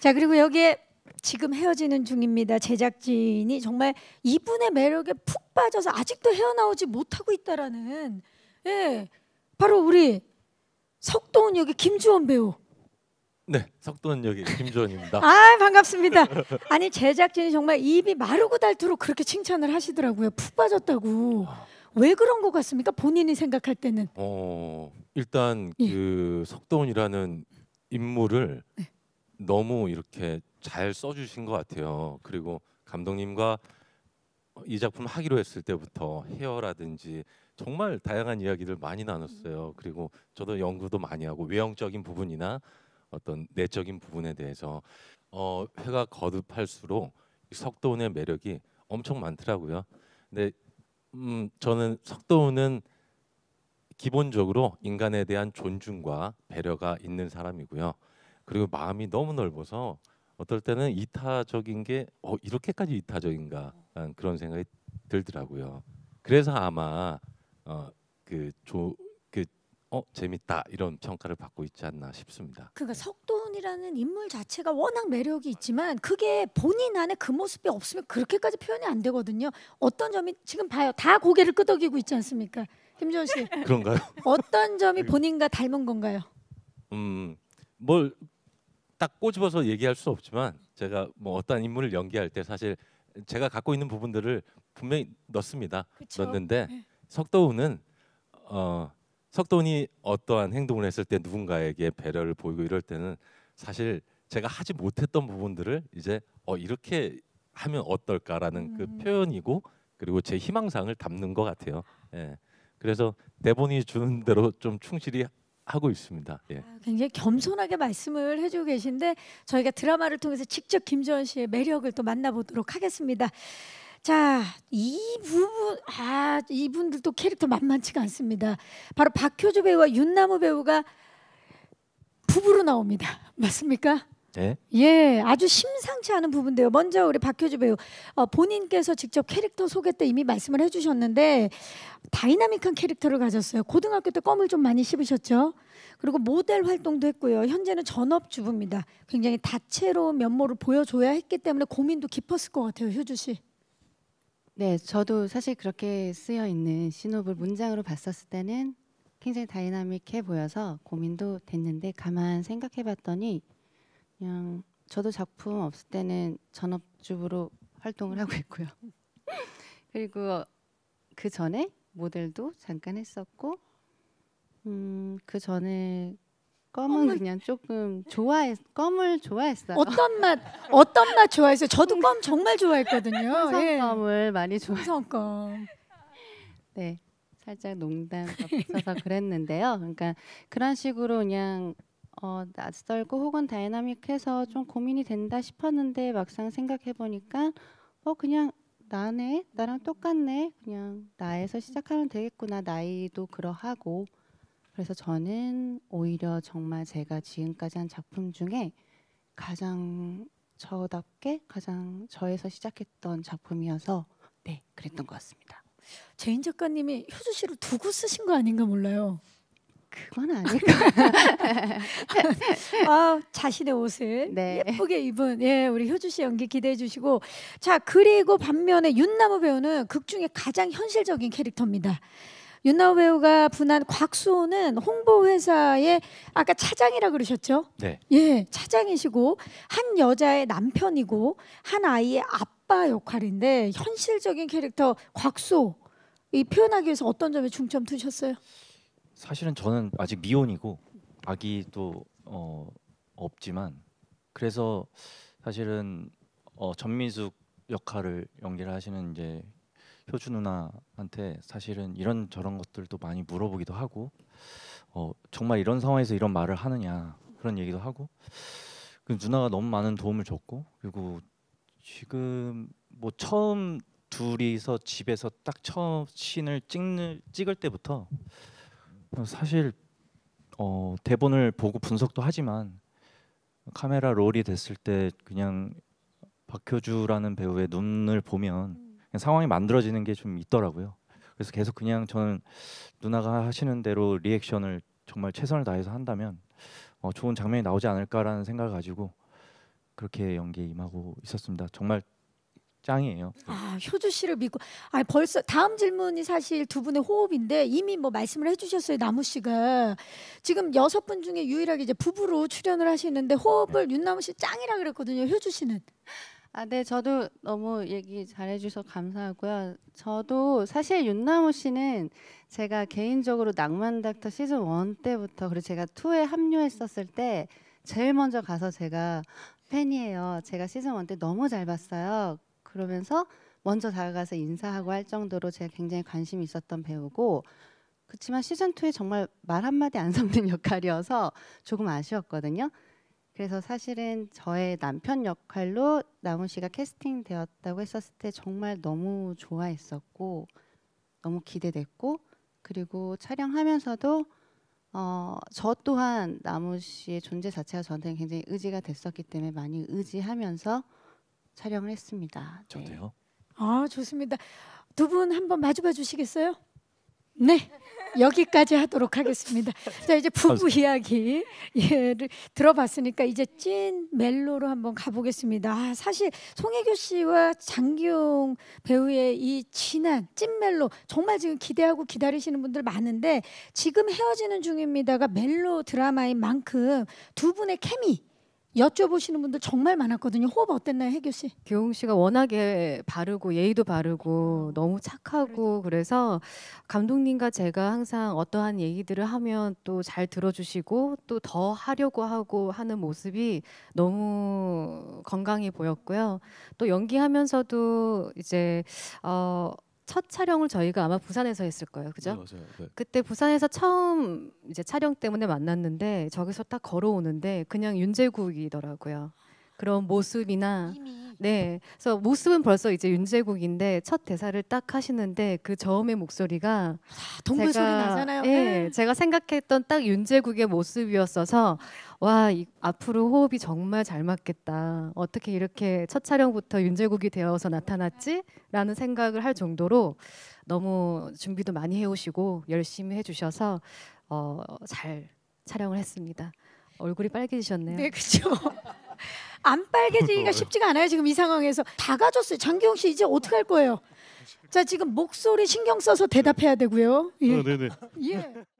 자 그리고 여기에 지금 헤어지는 중입니다. 제작진이 정말 이분의 매력에 푹 빠져서 아직도 헤어나오지 못하고 있다라는 예 바로 우리 석동은 여기 김주원 배우. 네, 석동은 여기 김주원입니다. 아 반갑습니다. 아니 제작진이 정말 입이 마르고 닳도록 그렇게 칭찬을 하시더라고요. 푹 빠졌다고. 왜 그런 것 같습니까? 본인이 생각할 때는. 어 일단 예. 그석동훈이라는 인물을. 네. 너무 이렇게 잘 써주신 것 같아요. 그리고 감독님과 이 작품 하기로 했을 때부터 헤어라든지 정말 다양한 이야기들 많이 나눴어요. 그리고 저도 연구도 많이 하고 외형적인 부분이나 어떤 내적인 부분에 대해서 어, 회가 거듭할수록 석도운의 매력이 엄청 많더라고요. 근데 음, 저는 석도운은 기본적으로 인간에 대한 존중과 배려가 있는 사람이고요. 그리고 마음이 너무 넓어서 어떨 때는 이타적인 게 어, 이렇게까지 이타적인가 그런 생각이 들더라고요. 그래서 아마 어, 그 조 그 어 재밌다 이런 평가를 받고 있지 않나 싶습니다. 그러니까 석도이라는 인물 자체가 워낙 매력이 있지만 그게 본인 안에 그 모습이 없으면 그렇게까지 표현이 안 되거든요. 어떤 점이 지금 봐요. 다 고개를 끄덕이고 있지 않습니까? 김지 씨. 그런가요? 어떤 점이 네. 본인과 닮은 건가요? 음. 뭘딱 꼬집어서 얘기할 수 없지만 제가 뭐 어떤 인물을 연기할 때 사실 제가 갖고 있는 부분들을 분명히 넣습니다. 그쵸? 넣는데 네. 석도훈은 어, 석도훈이 어떠한 행동을 했을 때 누군가에게 배려를 보이고 이럴 때는 사실 제가 하지 못했던 부분들을 이제 어 이렇게 하면 어떨까라는 그 음. 그 표현이고 그리고 제 희망상을 담는 것 같아요. 예. 그래서 대본이 주는 대로 좀 충실히 하고 있습니다. 예. 아, 굉장히 겸손하게 말씀을 해주고 계신데 저희가 드라마를 통해서 직접 김지원 씨의 매력을 또 만나보도록 하겠습니다. 자, 이 부분 아 이분들도 캐릭터 만만치가 않습니다. 바로 박효주 배우와 윤나무 배우가 부부로 나옵니다. 맞습니까? 네. 예, 아주 심상치 않은 부분인데요. 먼저 우리 박효주 배우 어, 본인께서 직접 캐릭터 소개 때 이미 말씀을 해주셨는데 다이나믹한 캐릭터를 가졌어요. 고등학교 때 껌을 좀 많이 씹으셨죠. 그리고 모델 활동도 했고요. 현재는 전업주부입니다. 굉장히 다채로운 면모를 보여줘야 했기 때문에 고민도 깊었을 것 같아요, 효주 씨. 네, 저도 사실 그렇게 쓰여 있는 신호불 문장으로 봤었을 때는 굉장히 다이나믹해 보여서 고민도 됐는데 가만 생각해 봤더니 그냥 저도 작품 없을 때는 전업주부로 활동을 하고 있고요. 그리고 그 전에 모델도 잠깐 했었고, 음, 그 전에 껌은 어머. 그냥 조금 좋아했 껌을 좋아했어요. 어떤 맛 어떤 맛 좋아했어요? 저도 껌 정말 좋아했거든요. 성껌을 예. 많이 좋아. 홍성껌. 네, 살짝 농담 섞어서 그랬는데요. 그러니까 그런 식으로 그냥 어, 낯설고 혹은 다이나믹해서 좀 고민이 된다 싶었는데 막상 생각해 보니까 어 그냥 나네 나랑 똑같네 그냥 나에서 시작하면 되겠구나 나이도 그러하고 그래서 저는 오히려 정말 제가 지금까지 한 작품 중에 가장 저답게 가장 저에서 시작했던 작품이어서 네 그랬던 것 같습니다. 제인 작가님이 효주 씨를 두고 쓰신 거 아닌가 몰라요. 그건 아닐 거야. 아, 자신의 옷을 네. 예쁘게 입은 예, 우리 효주 씨 연기 기대해 주시고 자, 그리고 반면에 윤나무 배우는 극 중에 가장 현실적인 캐릭터입니다. 윤나무 배우가 분한 곽수호는 홍보회사의 아까 차장이라 그러셨죠? 네. 예, 차장이시고 한 여자의 남편이고 한 아이의 아빠 역할인데 현실적인 캐릭터 곽수호 이 표현하기 위해서 어떤 점에 중점 두셨어요? 사실은 저는 아직 미혼이고 아기도 어, 없지만 그래서 사실은 어, 전민숙 역할을 연기를 하시는 이제 효주 누나한테 사실은 이런 저런 것들도 많이 물어보기도 하고 어, 정말 이런 상황에서 이런 말을 하느냐 그런 얘기도 하고 그 누나가 너무 많은 도움을 줬고 그리고 지금 뭐 처음 둘이서 집에서 딱 처음 신을 찍는 찍을 때부터 사실 어, 대본을 보고 분석도 하지만 카메라 롤이 됐을 때 그냥 박효주라는 배우의 눈을 보면 상황이 만들어지는 게 좀 있더라고요. 그래서 계속 그냥 저는 누나가 하시는 대로 리액션을 정말 최선을 다해서 한다면 어, 좋은 장면이 나오지 않을까라는 생각을 가지고 그렇게 연기에 임하고 있었습니다. 정말 짱이에요. 네. 아, 효주 씨를 믿고 아 벌써 다음 질문이 사실 두 분의 호흡인데 이미 뭐 말씀을 해 주셨어요. 나무 씨가 지금 여섯 분 중에 유일하게 이제 부부로 출연을 하시는데 호흡을 윤나무 씨 짱이라 그랬거든요. 효주 씨는 아, 네, 저도 너무 얘기 잘해주셔서 감사하고요. 저도 사실 윤나무 씨는 제가 개인적으로 낭만 닥터 시즌 원 때부터 그리고 제가 투에 합류했었을 때 제일 먼저 가서 제가 팬이에요. 제가 시즌 원 때 너무 잘 봤어요. 그러면서 먼저 다가가서 인사하고 할 정도로 제가 굉장히 관심이 있었던 배우고 그렇지만 시즌 2에 정말 말 한마디 안 섞는 역할이어서 조금 아쉬웠거든요. 그래서 사실은 저의 남편 역할로 나훈 씨가 캐스팅되었다고 했었을 때 정말 너무 좋아했었고 너무 기대됐고 그리고 촬영하면서도 어, 저 또한 나무 씨의 존재 자체가 저한테는 굉장히 의지가 됐었기 때문에 많이 의지하면서 촬영을 했습니다. 저도요. 네. 아 좋습니다. 두 분 한번 마주봐 주시겠어요? 네. 여기까지 하도록 하겠습니다. 자 이제 부부 이야기 를 들어봤으니까 이제 찐 멜로로 한번 가보겠습니다. 아, 사실 송혜교 씨와 장기용 배우의 이 진한 찐 멜로 정말 지금 기대하고 기다리시는 분들 많은데 지금 헤어지는 중입니다가 멜로 드라마인 만큼 두 분의 케미 여쭤보시는 분들 정말 많았거든요. 호흡 어땠나요, 혜교 씨? 교웅 씨가 워낙에 바르고 예의도 바르고 너무 착하고 그래서 감독님과 제가 항상 어떠한 얘기들을 하면 또 잘 들어주시고 또 더 하려고 하고 하는 모습이 너무 건강해 보였고요. 또 연기하면서도 이제 어첫 촬영을 저희가 아마 부산에서 했을 거예요. 그죠? 네, 맞아요. 네. 그때 부산에서 처음 이제 촬영 때문에 만났는데 저기서 딱 걸어오는데 그냥 윤재국이더라고요. 그런 모습이나 이미. 네, 그래서 모습은 벌써 이제 윤재국인데 첫 대사를 딱 하시는데 그 저음의 목소리가 아, 동굴 소리 나잖아요. 예, 네. 제가 생각했던 딱 윤재국의 모습이었어서 와 이, 앞으로 호흡이 정말 잘 맞겠다. 어떻게 이렇게 첫 촬영부터 윤제국이 되어서 나타났지라는 생각을 할 정도로 너무 준비도 많이 해오시고 열심히 해주셔서 어, 잘 촬영을 했습니다. 얼굴이 빨개지셨네요. 네, 그렇죠. 안 빨개지기가 쉽지가 않아요. 지금 이 상황에서 다 가졌어요. 장기영 씨 이제 어떻게 할 거예요? 자, 지금 목소리 신경 써서 대답해야 되고요. 예. 어, 네네. 예.